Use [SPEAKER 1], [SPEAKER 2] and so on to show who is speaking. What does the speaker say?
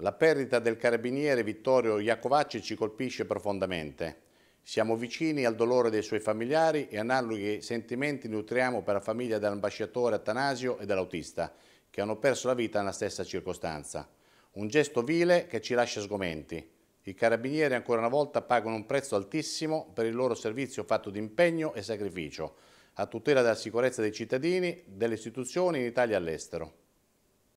[SPEAKER 1] La perdita del carabiniere Vittorio Iacovacci ci colpisce profondamente. Siamo vicini al dolore dei suoi familiari e analoghi sentimenti nutriamo per la famiglia dell'ambasciatore Atanasio e dell'autista, che hanno perso la vita nella stessa circostanza. Un gesto vile che ci lascia sgomenti. I carabinieri ancora una volta pagano un prezzo altissimo per il loro servizio fatto di impegno e sacrificio, a tutela della sicurezza dei cittadini, delle istituzioni in Italia e all'estero.